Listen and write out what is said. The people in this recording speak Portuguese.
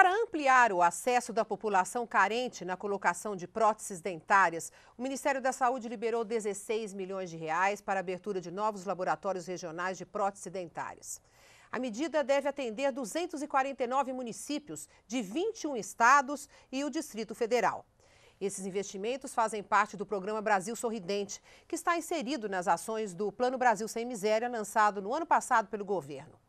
Para ampliar o acesso da população carente na colocação de próteses dentárias, o Ministério da Saúde liberou 16 milhões de reais para a abertura de novos laboratórios regionais de próteses dentárias. A medida deve atender 249 municípios de 21 estados e o Distrito Federal. Esses investimentos fazem parte do programa Brasil Sorridente, que está inserido nas ações do Plano Brasil Sem Miséria, lançado no ano passado pelo governo.